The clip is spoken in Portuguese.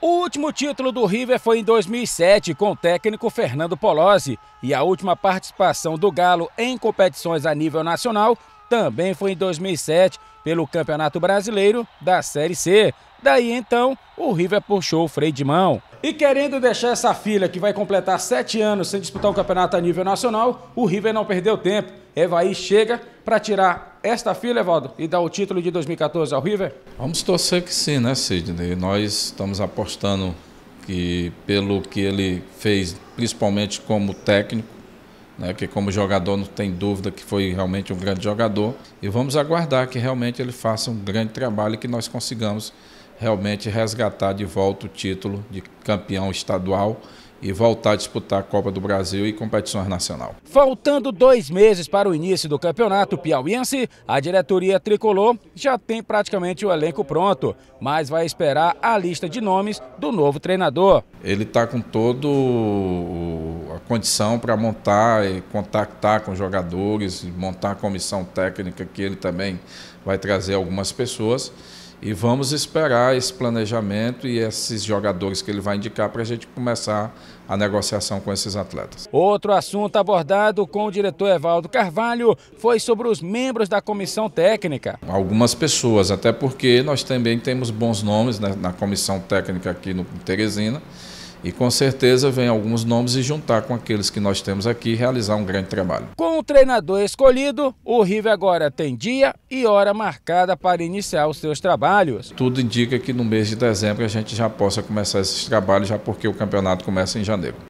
O último título do River foi em 2007 com o técnico Fernando Polozzi e a última participação do Galo em competições a nível nacional também foi em 2007 pelo Campeonato Brasileiro da Série C. Daí então, o River puxou o freio de mão. E querendo deixar essa filha que vai completar sete anos sem disputar um campeonato a nível nacional, o River não perdeu tempo. Evaí chega para tirar esta fila, Evaldo, e dar o título de 2014 ao River? Vamos torcer que sim, né, Sidney? Nós estamos apostando que pelo que ele fez, principalmente como técnico, né, que como jogador não tem dúvida que foi realmente um grande jogador, e vamos aguardar que realmente ele faça um grande trabalho e que nós consigamos realmente resgatar de volta o título de campeão estadual e voltar a disputar a Copa do Brasil e competições nacional. Faltando dois meses para o início do campeonato piauiense, a diretoria tricolor já tem praticamente o elenco pronto, mas vai esperar a lista de nomes do novo treinador. Ele está com todo a condição para montar e contactar com jogadores, montar a comissão técnica que ele também vai trazer algumas pessoas. E vamos esperar esse planejamento e esses jogadores que ele vai indicar para a gente começar a negociação com esses atletas. Outro assunto abordado com o diretor Evaldo Carvalho foi sobre os membros da comissão técnica. Algumas pessoas, até porque nós também temos bons nomes né, na comissão técnica aqui no Teresina e com certeza vem alguns nomes e juntar com aqueles que nós temos aqui e realizar um grande trabalho. Com o treinador escolhido, o River agora tem dia e hora marcada para iniciar os seus trabalhos. Tudo indica que no mês de dezembro a gente já possa começar esses trabalhos, já porque o campeonato começa em janeiro.